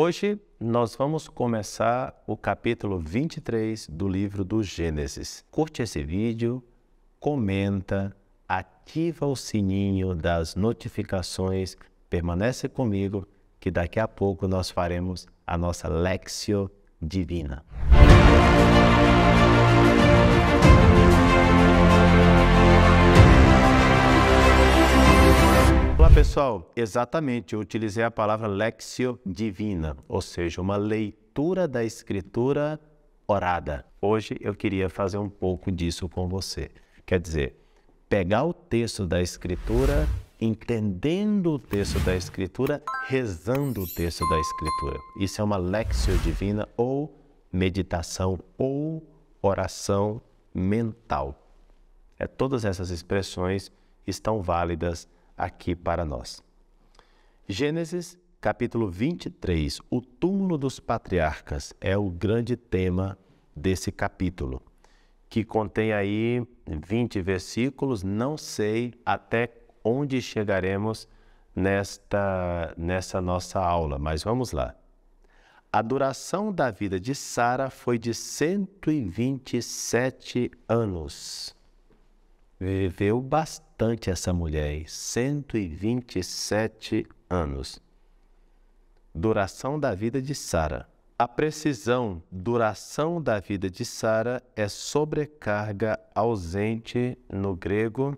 Hoje nós vamos começar o capítulo 23 do livro do Gênesis. Curte esse vídeo, comenta, ativa o sininho das notificações, permanece comigo que daqui a pouco nós faremos a nossa Lexio Divina. pessoal? Exatamente, eu utilizei a palavra lexio divina, ou seja, uma leitura da escritura orada. Hoje eu queria fazer um pouco disso com você. Quer dizer, pegar o texto da escritura, entendendo o texto da escritura, rezando o texto da escritura. Isso é uma lexio divina ou meditação ou oração mental. É, todas essas expressões estão válidas aqui para nós. Gênesis capítulo 23, o túmulo dos patriarcas, é o grande tema desse capítulo, que contém aí 20 versículos, não sei até onde chegaremos nesta, nessa nossa aula, mas vamos lá. A duração da vida de Sara foi de 127 anos viveu bastante essa mulher, 127 anos. Duração da vida de Sara. A precisão duração da vida de Sara é sobrecarga ausente no grego,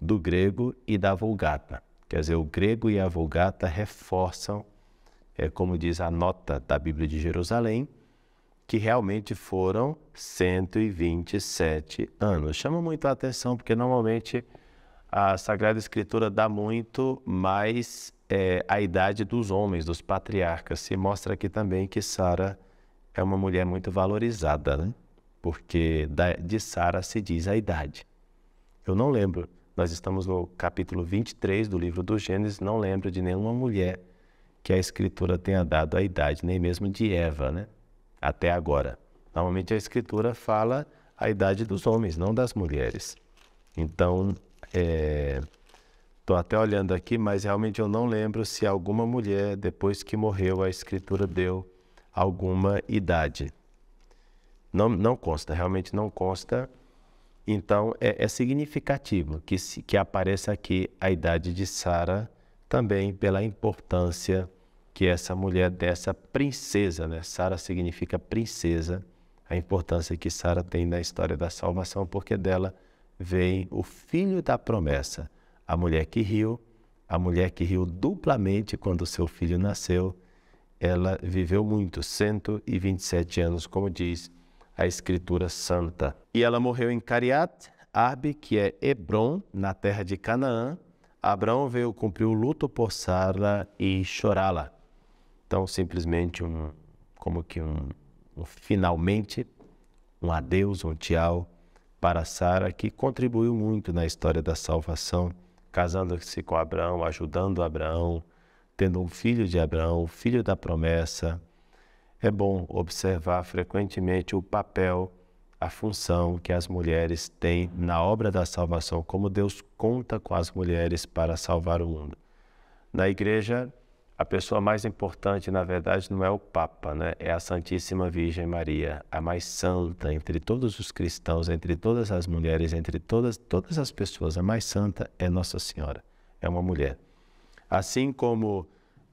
do grego e da Vulgata. Quer dizer, o grego e a Vulgata reforçam, é como diz a nota da Bíblia de Jerusalém, que realmente foram 127 anos. Chama muito a atenção, porque normalmente a Sagrada Escritura dá muito mais é, a idade dos homens, dos patriarcas. Se mostra aqui também que Sara é uma mulher muito valorizada, né? porque de Sara se diz a idade. Eu não lembro, nós estamos no capítulo 23 do livro do Gênesis, não lembro de nenhuma mulher que a Escritura tenha dado a idade, nem mesmo de Eva, né? até agora. Normalmente a escritura fala a idade dos homens, não das mulheres. Então, estou é, até olhando aqui, mas realmente eu não lembro se alguma mulher, depois que morreu, a escritura deu alguma idade. Não, não consta, realmente não consta. Então, é, é significativo que, que apareça aqui a idade de Sara, também pela importância que essa mulher dessa princesa, né? Sara significa princesa, a importância que Sara tem na história da salvação, porque dela vem o filho da promessa, a mulher que riu, a mulher que riu duplamente quando seu filho nasceu. Ela viveu muito, 127 anos, como diz a Escritura Santa. E ela morreu em Cariat, Arbe, que é Hebron, na terra de Canaã. Abraão veio cumprir o luto por Sara e chorá-la. Então, simplesmente um, como que um, um finalmente, um adeus, um tchau para Sara, que contribuiu muito na história da salvação, casando-se com Abraão, ajudando Abraão, tendo um filho de Abraão, filho da promessa. É bom observar frequentemente o papel, a função que as mulheres têm na obra da salvação, como Deus conta com as mulheres para salvar o mundo. Na igreja, a pessoa mais importante, na verdade, não é o Papa, né? é a Santíssima Virgem Maria, a mais santa entre todos os cristãos, entre todas as mulheres, entre todas, todas as pessoas. A mais santa é Nossa Senhora, é uma mulher. Assim como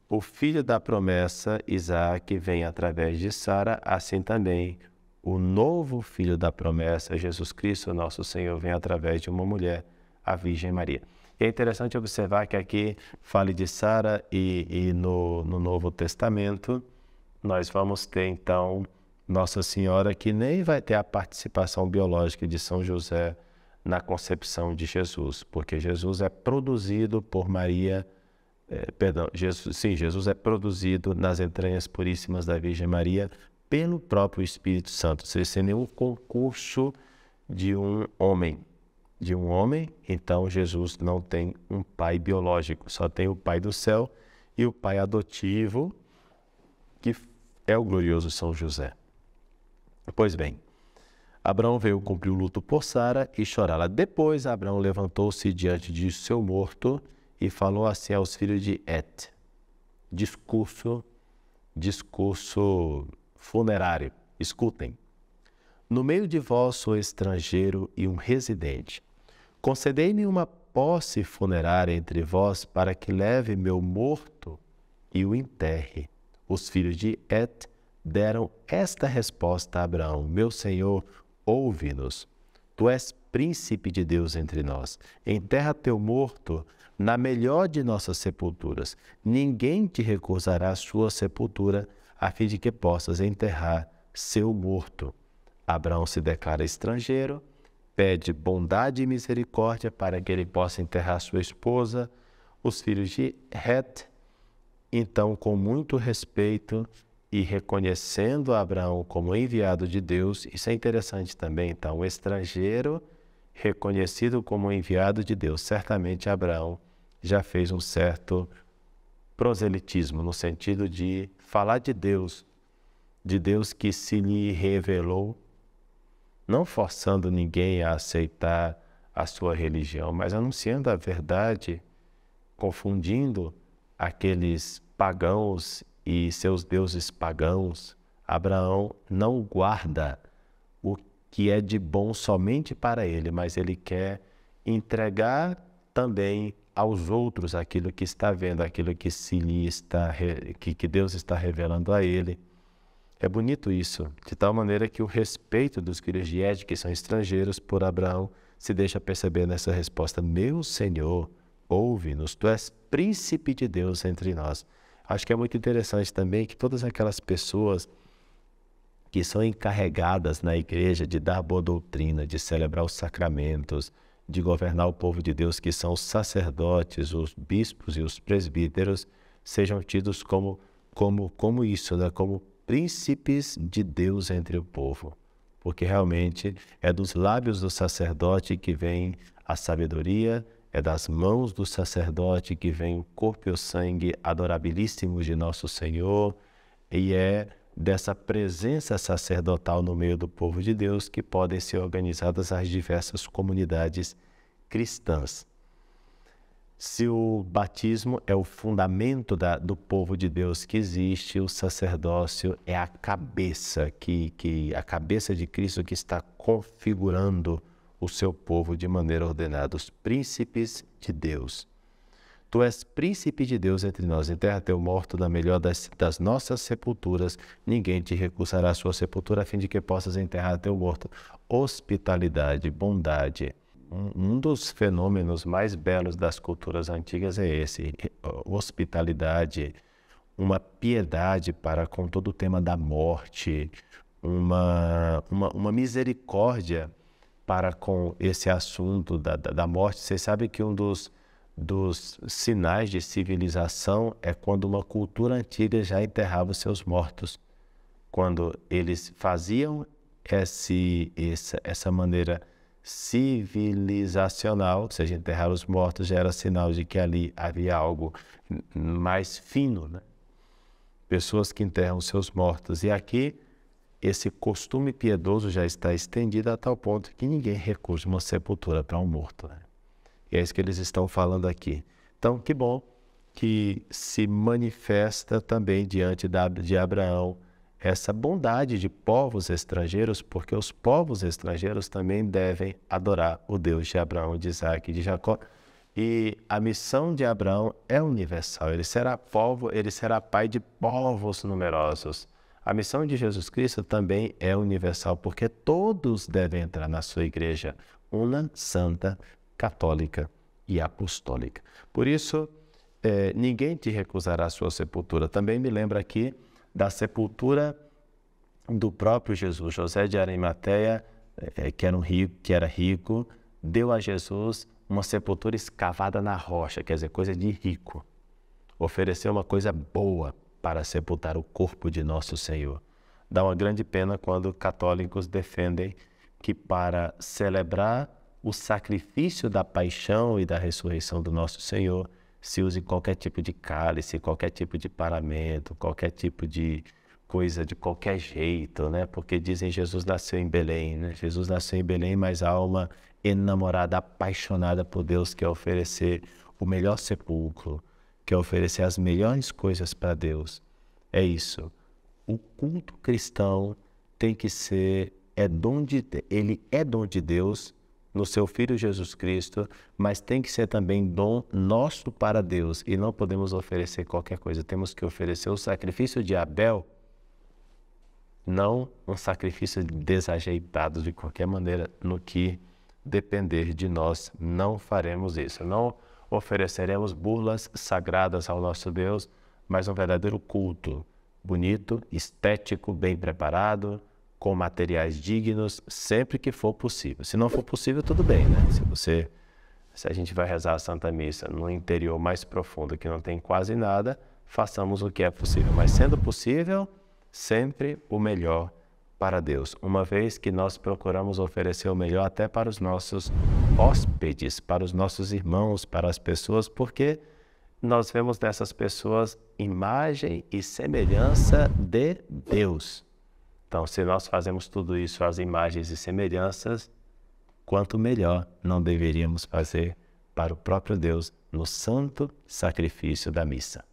o filho da promessa, Isaac, vem através de Sara, assim também o novo filho da promessa, Jesus Cristo, nosso Senhor, vem através de uma mulher, a Virgem Maria é interessante observar que aqui fale de Sara e, e no, no Novo Testamento nós vamos ter então Nossa Senhora que nem vai ter a participação biológica de São José na concepção de Jesus, porque Jesus é produzido por Maria, é, perdão, Jesus, sim, Jesus é produzido nas entranhas puríssimas da Virgem Maria pelo próprio Espírito Santo, sem nenhum concurso de um homem de um homem, então Jesus não tem um pai biológico, só tem o pai do céu e o pai adotivo, que é o glorioso São José. Pois bem, Abraão veio cumprir o luto por Sara e chorá-la. Depois, Abraão levantou-se diante de seu morto e falou assim aos filhos de Et. Discurso, discurso funerário. Escutem. No meio de vós sou estrangeiro e um residente. Concedei-me uma posse funerária entre vós, para que leve meu morto e o enterre. Os filhos de Et deram esta resposta a Abraão: Meu senhor, ouve-nos. Tu és príncipe de Deus entre nós. Enterra teu morto na melhor de nossas sepulturas. Ninguém te recusará a sua sepultura, a fim de que possas enterrar seu morto. Abraão se declara estrangeiro pede bondade e misericórdia para que ele possa enterrar sua esposa, os filhos de Het. Então, com muito respeito e reconhecendo Abraão como enviado de Deus, isso é interessante também, então, um estrangeiro reconhecido como enviado de Deus. Certamente Abraão já fez um certo proselitismo, no sentido de falar de Deus, de Deus que se lhe revelou não forçando ninguém a aceitar a sua religião, mas anunciando a verdade, confundindo aqueles pagãos e seus deuses pagãos. Abraão não guarda o que é de bom somente para ele, mas ele quer entregar também aos outros aquilo que está vendo, aquilo que se lhe está que Deus está revelando a ele. É bonito isso, de tal maneira que o respeito dos filhos de Ed, que são estrangeiros, por Abraão, se deixa perceber nessa resposta: Meu Senhor, ouve-nos, tu és príncipe de Deus entre nós. Acho que é muito interessante também que todas aquelas pessoas que são encarregadas na igreja de dar boa doutrina, de celebrar os sacramentos, de governar o povo de Deus, que são os sacerdotes, os bispos e os presbíteros, sejam tidos como como como isso, né? como príncipes de Deus entre o povo, porque realmente é dos lábios do sacerdote que vem a sabedoria, é das mãos do sacerdote que vem o corpo e o sangue adorabilíssimos de nosso Senhor, e é dessa presença sacerdotal no meio do povo de Deus que podem ser organizadas as diversas comunidades cristãs. Se o batismo é o fundamento da, do povo de Deus que existe, o sacerdócio é a cabeça, que, que a cabeça de Cristo que está configurando o seu povo de maneira ordenada, os príncipes de Deus. Tu és príncipe de Deus entre nós, enterra teu morto na melhor das, das, nossas sepulturas, ninguém te recusará a sua sepultura, a fim de que possas enterrar teu morto. Hospitalidade, bondade, um, dos fenômenos mais belos das culturas antigas é esse: eh, hospitalidade, uma piedade para com todo o tema da morte, uma, uma, uma misericórdia para com esse assunto da, da, da morte. Você sabe que um dos, dos sinais de civilização é quando uma cultura antiga já enterrava seus mortos. Quando eles faziam esse, essa, essa maneira civilizacional, ou seja, enterrar os mortos já era sinal de que ali havia algo mais fino, né? Pessoas que enterram seus mortos. E aqui, esse costume piedoso já está estendido a tal ponto que ninguém recusa uma sepultura para um morto. Né? E é isso que eles estão falando aqui. Então, que bom que se manifesta também diante de Abraão essa bondade de povos estrangeiros, porque os povos estrangeiros também devem adorar o Deus de Abraão, de Isaac e de Jacó. E a missão de Abraão é universal. Ele será povo, ele será pai de povos numerosos. A missão de Jesus Cristo também é universal, porque todos devem entrar na sua igreja, uma santa, católica e apostólica. Por isso, eh, ninguém te recusará a sua sepultura. Também me lembra aqui da sepultura do próprio Jesus. José de Arimateia, eh, que era, um rico, que era rico, deu a Jesus uma sepultura escavada na rocha, quer dizer, coisa de rico. Ofereceu uma coisa boa para sepultar o corpo de nosso Senhor. Dá uma grande pena quando católicos defendem que para celebrar o sacrifício da paixão e da ressurreição do nosso Senhor, se use qualquer tipo de cálice, qualquer tipo de paramento, qualquer tipo de coisa de qualquer jeito, né? Porque dizem Jesus nasceu em Belém, né? Jesus nasceu em Belém, mas a alma enamorada, apaixonada por Deus quer oferecer o melhor sepulcro, quer oferecer as melhores coisas para Deus. É isso. O culto cristão tem que ser é dom de ele é dom de Deus no seu Filho Jesus Cristo, mas tem que ser também dom nosso para Deus e não podemos oferecer qualquer coisa. Temos que oferecer o sacrifício de Abel, não um sacrifício desajeitado de qualquer maneira, no que depender de nós, não faremos isso. Não ofereceremos burlas sagradas ao nosso Deus, mas um verdadeiro culto bonito, estético, bem preparado com materiais dignos sempre que for possível. Se não for possível, tudo bem, né? Se você se a gente vai rezar a Santa Missa no interior mais profundo que não tem quase nada, façamos o que é possível, mas sendo possível, sempre o melhor para Deus, uma vez que nós procuramos oferecer o melhor até para os nossos hóspedes, para os nossos irmãos, para as pessoas, porque nós vemos nessas pessoas imagem e semelhança de Deus. Então, se nós fazemos tudo isso às imagens e semelhanças, quanto melhor não deveríamos fazer para o próprio Deus no santo sacrifício da missa.